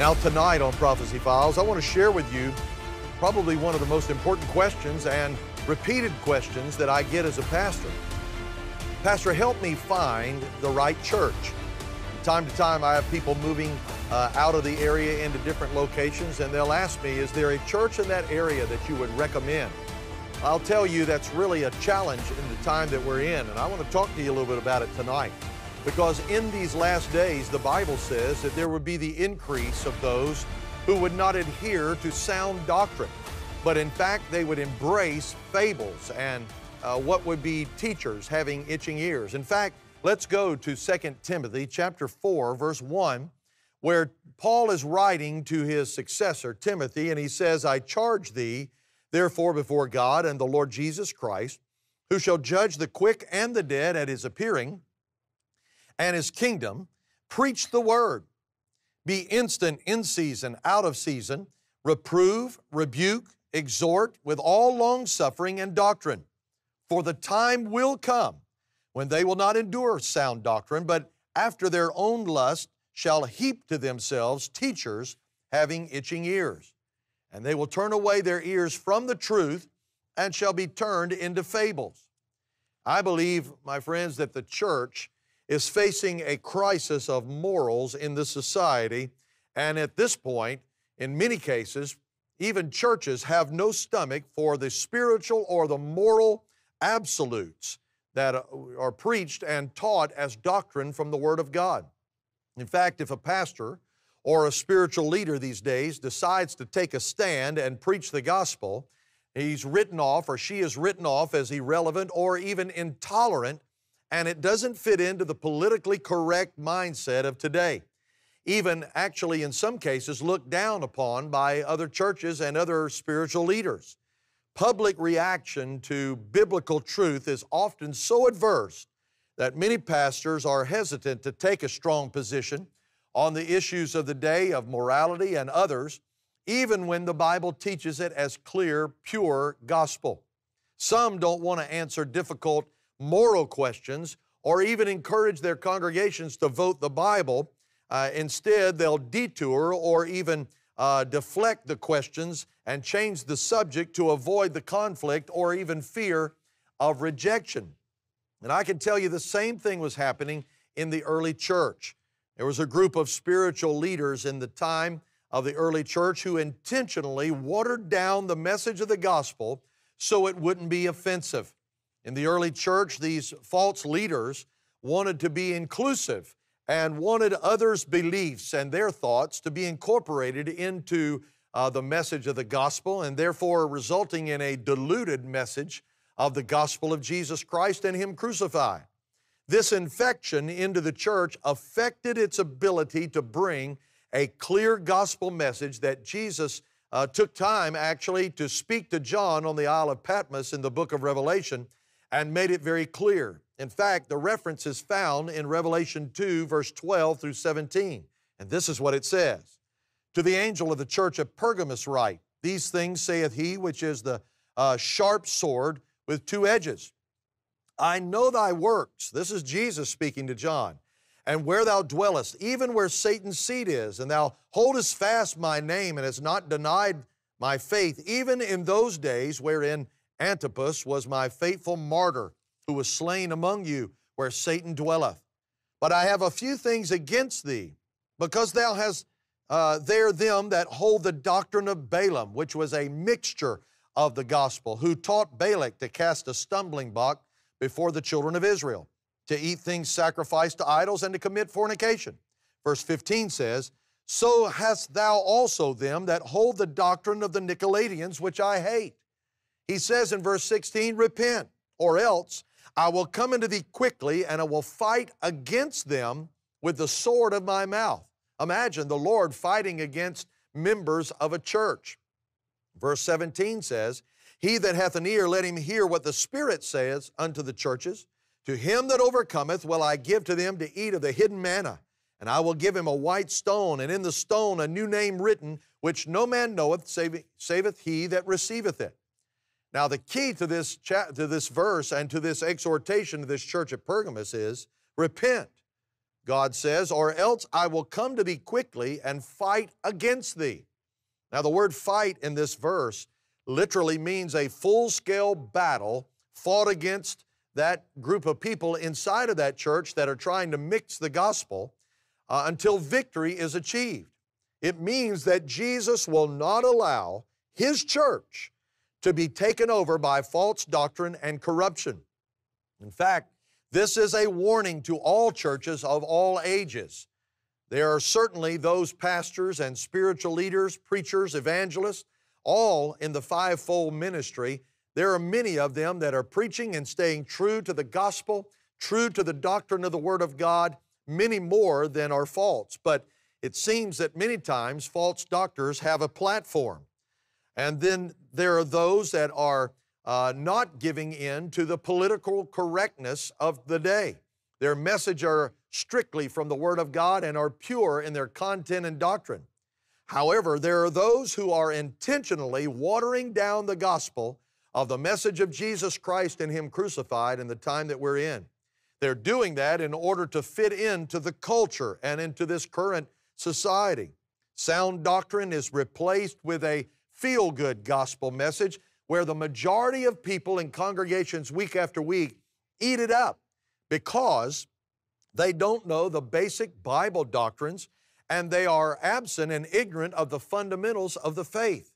Now, tonight on Prophecy Files, I want to share with you probably one of the most important questions and repeated questions that I get as a pastor. Pastor, help me find the right church. From time to time, I have people moving uh, out of the area into different locations, and they'll ask me, Is there a church in that area that you would recommend? I'll tell you that's really a challenge in the time that we're in, and I want to talk to you a little bit about it tonight because in these last days, the Bible says that there would be the increase of those who would not adhere to sound doctrine, but in fact, they would embrace fables and uh, what would be teachers having itching ears. In fact, let's go to 2 Timothy chapter 4, verse 1, where Paul is writing to his successor, Timothy, and he says, I charge thee, therefore, before God and the Lord Jesus Christ, who shall judge the quick and the dead at his appearing and his kingdom, preach the word. Be instant in season, out of season, reprove, rebuke, exhort with all long suffering and doctrine. For the time will come when they will not endure sound doctrine, but after their own lust shall heap to themselves teachers having itching ears. And they will turn away their ears from the truth and shall be turned into fables. I believe, my friends, that the church is facing a crisis of morals in the society. And at this point, in many cases, even churches have no stomach for the spiritual or the moral absolutes that uh, are preached and taught as doctrine from the Word of God. In fact, if a pastor or a spiritual leader these days decides to take a stand and preach the gospel, he's written off or she is written off as irrelevant or even intolerant and it doesn't fit into the politically correct mindset of today. Even actually, in some cases, looked down upon by other churches and other spiritual leaders. Public reaction to biblical truth is often so adverse that many pastors are hesitant to take a strong position on the issues of the day of morality and others, even when the Bible teaches it as clear, pure gospel. Some don't want to answer difficult moral questions or even encourage their congregations to vote the Bible. Uh, instead, they'll detour or even uh, deflect the questions and change the subject to avoid the conflict or even fear of rejection. And I can tell you the same thing was happening in the early church. There was a group of spiritual leaders in the time of the early church who intentionally watered down the message of the gospel so it wouldn't be offensive. In the early church, these false leaders wanted to be inclusive and wanted others' beliefs and their thoughts to be incorporated into uh, the message of the gospel, and therefore resulting in a diluted message of the gospel of Jesus Christ and Him crucified. This infection into the church affected its ability to bring a clear gospel message that Jesus uh, took time actually to speak to John on the Isle of Patmos in the book of Revelation and made it very clear. In fact, the reference is found in Revelation 2, verse 12 through 17. And this is what it says To the angel of the church at Pergamos, write, These things saith he, which is the uh, sharp sword with two edges. I know thy works. This is Jesus speaking to John. And where thou dwellest, even where Satan's seat is, and thou holdest fast my name, and hast not denied my faith, even in those days wherein Antipas was my faithful martyr who was slain among you where Satan dwelleth. But I have a few things against thee, because thou hast uh, there them that hold the doctrine of Balaam, which was a mixture of the gospel, who taught Balak to cast a stumbling block before the children of Israel, to eat things sacrificed to idols, and to commit fornication. Verse 15 says, So hast thou also them that hold the doctrine of the Nicolaitans, which I hate. He says in verse 16, Repent, or else I will come into thee quickly, and I will fight against them with the sword of my mouth. Imagine the Lord fighting against members of a church. Verse 17 says, He that hath an ear, let him hear what the Spirit saith unto the churches. To him that overcometh will I give to them to eat of the hidden manna, and I will give him a white stone, and in the stone a new name written, which no man knoweth, saveth he that receiveth it. Now, the key to this, cha- to this verse and to this exhortation to this church at Pergamus is repent, God says, or else I will come to thee quickly and fight against thee. Now, the word fight in this verse literally means a full scale battle fought against that group of people inside of that church that are trying to mix the gospel uh, until victory is achieved. It means that Jesus will not allow His church to be taken over by false doctrine and corruption. In fact, this is a warning to all churches of all ages. There are certainly those pastors and spiritual leaders, preachers, evangelists, all in the fivefold ministry. There are many of them that are preaching and staying true to the gospel, true to the doctrine of the Word of God, many more than are false. But it seems that many times false doctors have a platform. And then there are those that are uh, not giving in to the political correctness of the day. Their message are strictly from the Word of God and are pure in their content and doctrine. However, there are those who are intentionally watering down the gospel of the message of Jesus Christ and Him crucified in the time that we're in. They're doing that in order to fit into the culture and into this current society. Sound doctrine is replaced with a feel good gospel message where the majority of people in congregations week after week eat it up because they don't know the basic Bible doctrines and they are absent and ignorant of the fundamentals of the faith.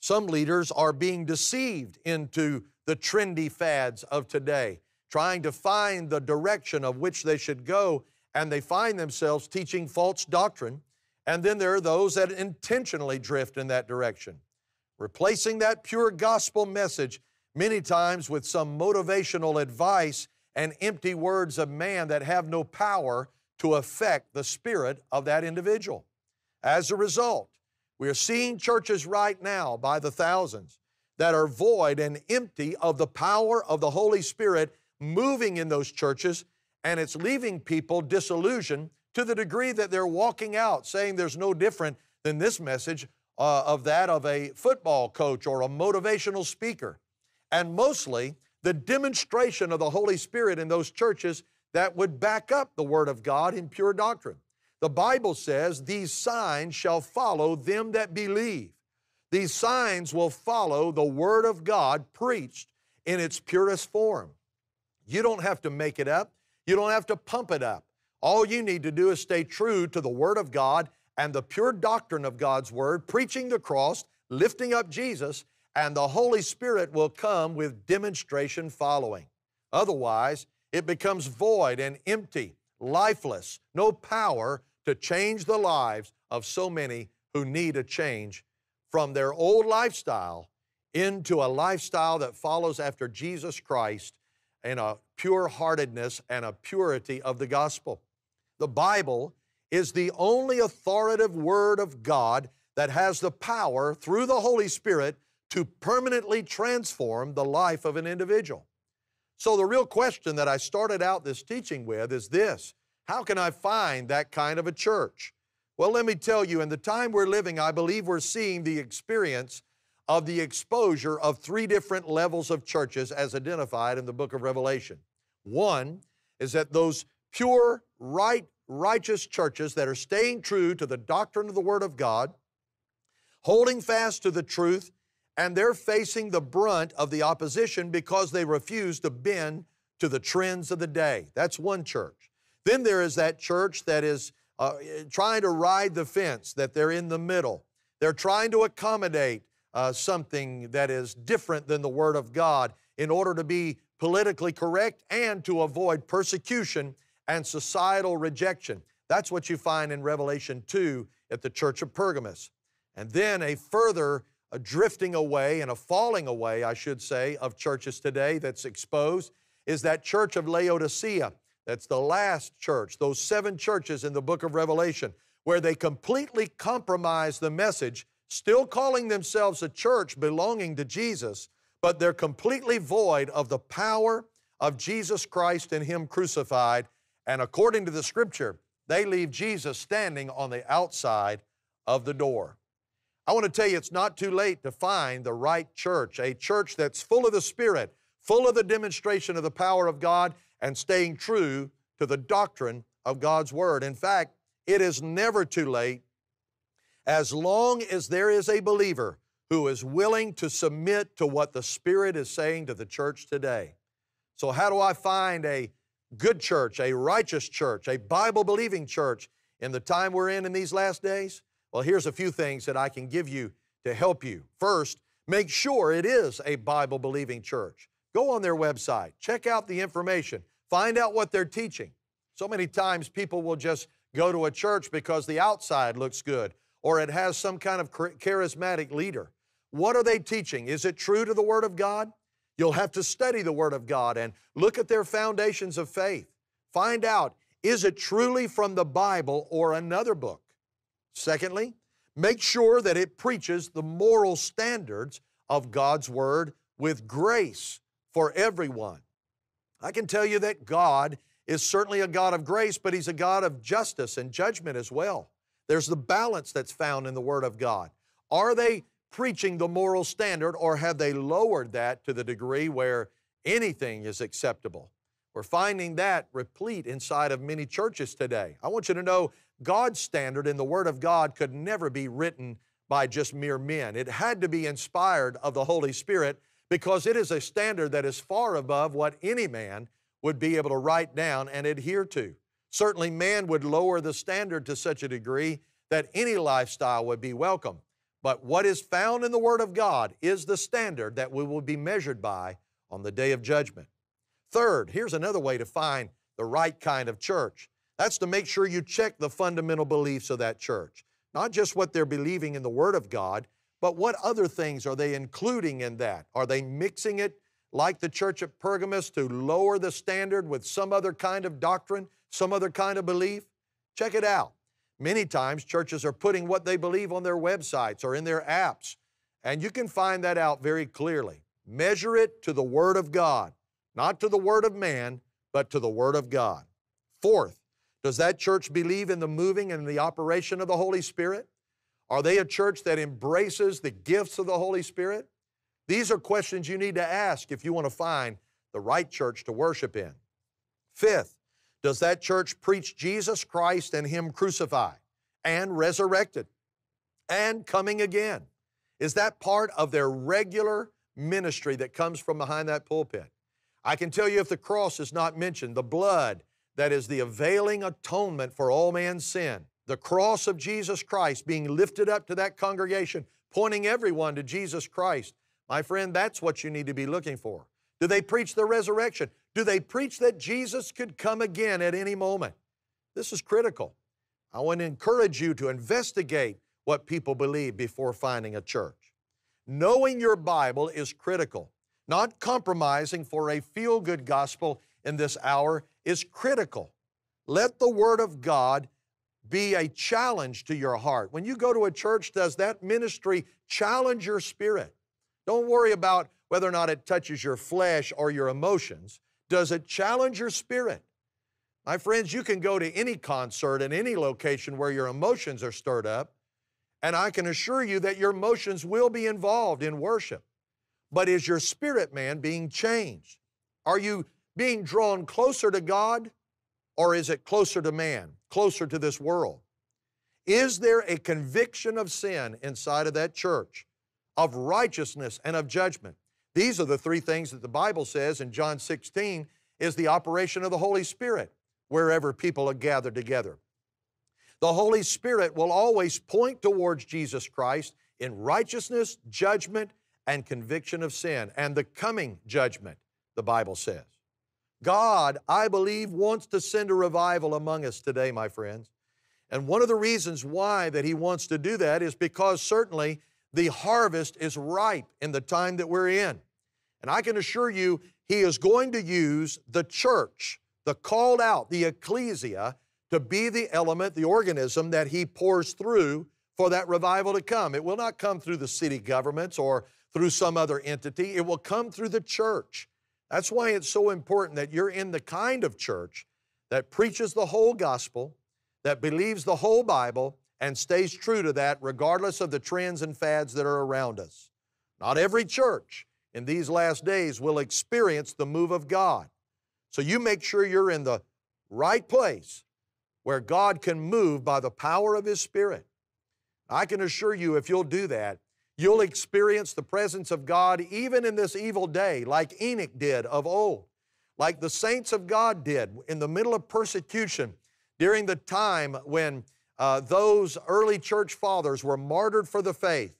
Some leaders are being deceived into the trendy fads of today, trying to find the direction of which they should go, and they find themselves teaching false doctrine and then there are those that intentionally drift in that direction, replacing that pure gospel message many times with some motivational advice and empty words of man that have no power to affect the spirit of that individual. As a result, we are seeing churches right now by the thousands that are void and empty of the power of the Holy Spirit moving in those churches, and it's leaving people disillusioned to the degree that they're walking out saying there's no different than this message uh, of that of a football coach or a motivational speaker. And mostly the demonstration of the Holy Spirit in those churches that would back up the Word of God in pure doctrine. The Bible says, These signs shall follow them that believe. These signs will follow the Word of God preached in its purest form. You don't have to make it up, you don't have to pump it up. All you need to do is stay true to the Word of God and the pure doctrine of God's Word, preaching the cross, lifting up Jesus, and the Holy Spirit will come with demonstration following. Otherwise, it becomes void and empty, lifeless, no power to change the lives of so many who need a change from their old lifestyle into a lifestyle that follows after Jesus Christ in a pure heartedness and a purity of the gospel the Bible, is the only authoritative Word of God that has the power through the Holy Spirit to permanently transform the life of an individual. So, the real question that I started out this teaching with is this How can I find that kind of a church? Well, let me tell you, in the time we're living, I believe we're seeing the experience of the exposure of three different levels of churches as identified in the book of Revelation. One is that those pure, right righteous churches that are staying true to the doctrine of the Word of God, holding fast to the truth, and they're facing the brunt of the opposition because they refuse to bend to the trends of the day. That's one church. Then there is that church that is uh, trying to ride the fence, that they're in the middle. They're trying to accommodate uh, something that is different than the Word of God in order to be politically correct and to avoid persecution and societal rejection. That's what you find in Revelation 2 at the church of Pergamos. And then a further a drifting away and a falling away, I should say, of churches today that's exposed is that church of Laodicea. That's the last church, those seven churches in the book of Revelation, where they completely compromise the message, still calling themselves a church belonging to Jesus, but they're completely void of the power of Jesus Christ and Him crucified and according to the scripture, they leave Jesus standing on the outside of the door. I want to tell you, it's not too late to find the right church, a church that's full of the Spirit, full of the demonstration of the power of God, and staying true to the doctrine of God's Word. In fact, it is never too late as long as there is a believer who is willing to submit to what the Spirit is saying to the church today. So, how do I find a good church, a righteous church, a Bible believing church in the time we're in in these last days? Well, here's a few things that I can give you to help you. First, make sure it is a Bible believing church. Go on their website, check out the information, find out what they're teaching. So many times people will just go to a church because the outside looks good or it has some kind of charismatic leader. What are they teaching? Is it true to the Word of God? You'll have to study the Word of God and look at their foundations of faith. Find out, is it truly from the Bible or another book? Secondly, make sure that it preaches the moral standards of God's Word with grace for everyone. I can tell you that God is certainly a God of grace, but He's a God of justice and judgment as well. There's the balance that's found in the Word of God. Are they preaching the moral standard, or have they lowered that to the degree where anything is acceptable? We're finding that replete inside of many churches today. I want you to know God's standard in the Word of God could never be written by just mere men. It had to be inspired of the Holy Spirit because it is a standard that is far above what any man would be able to write down and adhere to. Certainly, man would lower the standard to such a degree that any lifestyle would be welcome. But what is found in the Word of God is the standard that we will be measured by on the day of judgment. Third, here's another way to find the right kind of church. That's to make sure you check the fundamental beliefs of that church. Not just what they're believing in the Word of God, but what other things are they including in that? Are they mixing it like the church at Pergamos to lower the standard with some other kind of doctrine, some other kind of belief? Check it out. Many times, churches are putting what they believe on their websites or in their apps, and you can find that out very clearly. Measure it to the Word of God, not to the Word of man, but to the Word of God. Fourth, does that church believe in the moving and the operation of the Holy Spirit? Are they a church that embraces the gifts of the Holy Spirit? These are questions you need to ask if you want to find the right church to worship in. Fifth, does that church preach Jesus Christ and Him crucified and resurrected and coming again? Is that part of their regular ministry that comes from behind that pulpit? I can tell you if the cross is not mentioned, the blood that is the availing atonement for all man's sin, the cross of Jesus Christ being lifted up to that congregation, pointing everyone to Jesus Christ. My friend, that's what you need to be looking for. Do they preach the resurrection? Do they preach that Jesus could come again at any moment? This is critical. I want to encourage you to investigate what people believe before finding a church. Knowing your Bible is critical. Not compromising for a feel good gospel in this hour is critical. Let the Word of God be a challenge to your heart. When you go to a church, does that ministry challenge your spirit? Don't worry about whether or not it touches your flesh or your emotions. Does it challenge your spirit? My friends, you can go to any concert in any location where your emotions are stirred up, and I can assure you that your emotions will be involved in worship. But is your spirit man being changed? Are you being drawn closer to God, or is it closer to man, closer to this world? Is there a conviction of sin inside of that church, of righteousness and of judgment? These are the three things that the Bible says in John 16 is the operation of the Holy Spirit wherever people are gathered together. The Holy Spirit will always point towards Jesus Christ in righteousness, judgment, and conviction of sin, and the coming judgment, the Bible says. God, I believe, wants to send a revival among us today, my friends. And one of the reasons why that He wants to do that is because certainly the harvest is ripe in the time that we're in. And I can assure you, He is going to use the church, the called out, the ecclesia, to be the element, the organism that He pours through for that revival to come. It will not come through the city governments or through some other entity, it will come through the church. That's why it's so important that you're in the kind of church that preaches the whole gospel, that believes the whole Bible, and stays true to that regardless of the trends and fads that are around us. Not every church in these last days will experience the move of God. So you make sure you're in the right place where God can move by the power of His Spirit. I can assure you, if you'll do that, you'll experience the presence of God even in this evil day, like Enoch did of old, like the saints of God did in the middle of persecution during the time when uh, those early church fathers were martyred for the faith.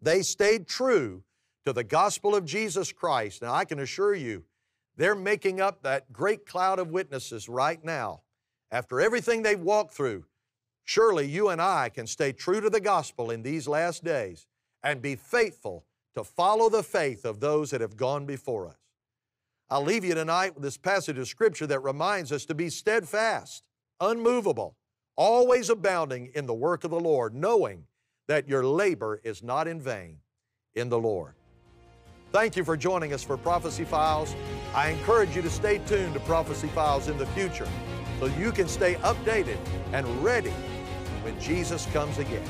They stayed true to the gospel of Jesus Christ. Now, I can assure you, they're making up that great cloud of witnesses right now. After everything they've walked through, surely you and I can stay true to the gospel in these last days and be faithful to follow the faith of those that have gone before us. I'll leave you tonight with this passage of Scripture that reminds us to be steadfast, unmovable, always abounding in the work of the Lord, knowing that your labor is not in vain in the Lord. Thank you for joining us for Prophecy Files. I encourage you to stay tuned to Prophecy Files in the future so you can stay updated and ready when Jesus comes again.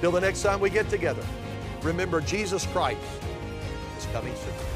Till the next time we get together, remember Jesus Christ is coming soon.